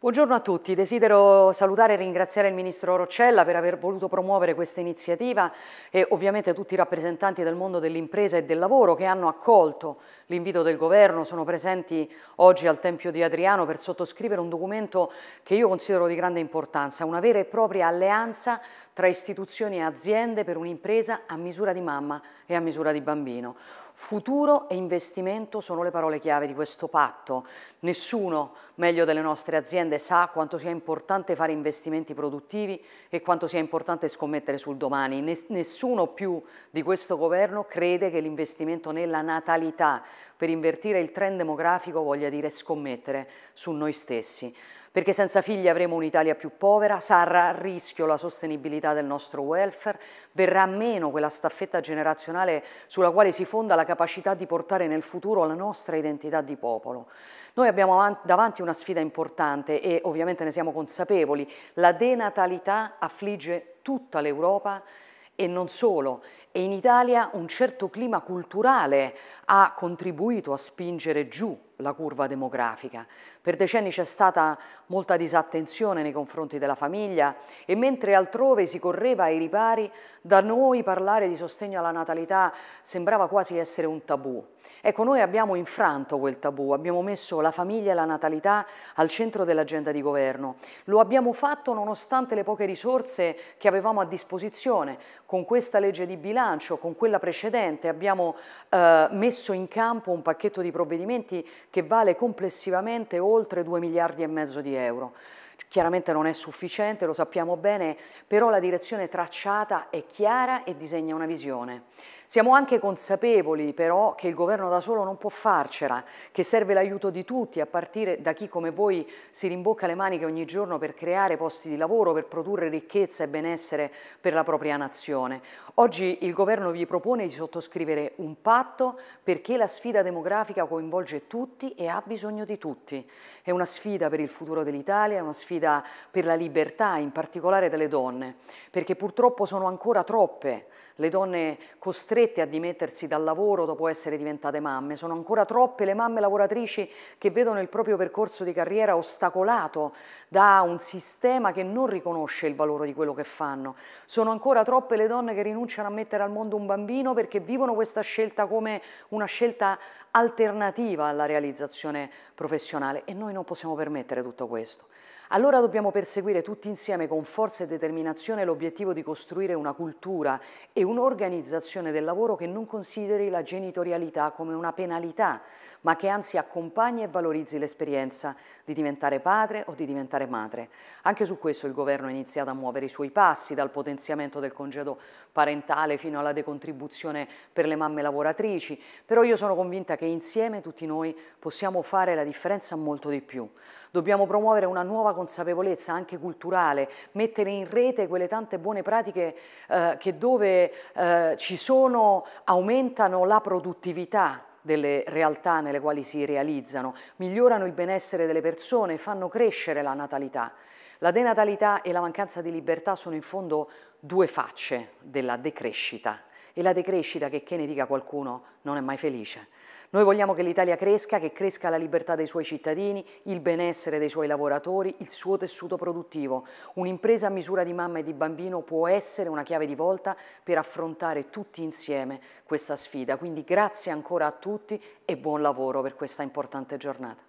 Buongiorno a tutti, desidero salutare e ringraziare il Ministro Roccella per aver voluto promuovere questa iniziativa e ovviamente tutti i rappresentanti del mondo dell'impresa e del lavoro che hanno accolto l'invito del Governo, sono presenti oggi al Tempio di Adriano per sottoscrivere un documento che io considero di grande importanza, una vera e propria alleanza tra istituzioni e aziende per un'impresa a misura di mamma e a misura di bambino. Futuro e investimento sono le parole chiave di questo patto. Nessuno meglio delle nostre aziende aziende sa quanto sia importante fare investimenti produttivi e quanto sia importante scommettere sul domani. Nessuno più di questo governo crede che l'investimento nella natalità per invertire il trend demografico voglia dire scommettere su noi stessi perché senza figli avremo un'Italia più povera, sarà a rischio la sostenibilità del nostro welfare, verrà meno quella staffetta generazionale sulla quale si fonda la capacità di portare nel futuro la nostra identità di popolo. Noi abbiamo davanti una sfida importante e ovviamente ne siamo consapevoli, la denatalità affligge tutta l'Europa e non solo. E in Italia un certo clima culturale ha contribuito a spingere giù la curva demografica. Per decenni c'è stata molta disattenzione nei confronti della famiglia e mentre altrove si correva ai ripari, da noi parlare di sostegno alla natalità sembrava quasi essere un tabù. Ecco, noi abbiamo infranto quel tabù, abbiamo messo la famiglia e la natalità al centro dell'agenda di governo. Lo abbiamo fatto nonostante le poche risorse che avevamo a disposizione. Con questa legge di bilancio, con quella precedente, abbiamo eh, messo in campo un pacchetto di provvedimenti che vale complessivamente oltre 2 miliardi e mezzo di euro. Chiaramente non è sufficiente, lo sappiamo bene, però la direzione tracciata è chiara e disegna una visione. Siamo anche consapevoli però che il governo da solo non può farcela, che serve l'aiuto di tutti, a partire da chi come voi si rimbocca le maniche ogni giorno per creare posti di lavoro, per produrre ricchezza e benessere per la propria nazione. Oggi il governo vi propone di sottoscrivere un patto perché la sfida demografica coinvolge tutti e ha bisogno di tutti. È una sfida per il futuro dell'Italia, è una sfida sfida per la libertà, in particolare delle donne, perché purtroppo sono ancora troppe le donne costrette a dimettersi dal lavoro dopo essere diventate mamme, sono ancora troppe le mamme lavoratrici che vedono il proprio percorso di carriera ostacolato da un sistema che non riconosce il valore di quello che fanno, sono ancora troppe le donne che rinunciano a mettere al mondo un bambino perché vivono questa scelta come una scelta alternativa alla realizzazione professionale e noi non possiamo permettere tutto questo. Allora dobbiamo perseguire tutti insieme con forza e determinazione l'obiettivo di costruire una cultura e un'organizzazione del lavoro che non consideri la genitorialità come una penalità, ma che anzi accompagni e valorizzi l'esperienza di diventare padre o di diventare madre. Anche su questo il governo ha iniziato a muovere i suoi passi, dal potenziamento del congedo parentale fino alla decontribuzione per le mamme lavoratrici, però io sono convinta che insieme tutti noi possiamo fare la differenza molto di più. Dobbiamo promuovere una nuova consapevolezza consapevolezza anche culturale, mettere in rete quelle tante buone pratiche eh, che dove eh, ci sono aumentano la produttività delle realtà nelle quali si realizzano, migliorano il benessere delle persone, fanno crescere la natalità. La denatalità e la mancanza di libertà sono in fondo due facce della decrescita e la decrescita, che che ne dica qualcuno, non è mai felice. Noi vogliamo che l'Italia cresca, che cresca la libertà dei suoi cittadini, il benessere dei suoi lavoratori, il suo tessuto produttivo. Un'impresa a misura di mamma e di bambino può essere una chiave di volta per affrontare tutti insieme questa sfida. Quindi grazie ancora a tutti e buon lavoro per questa importante giornata.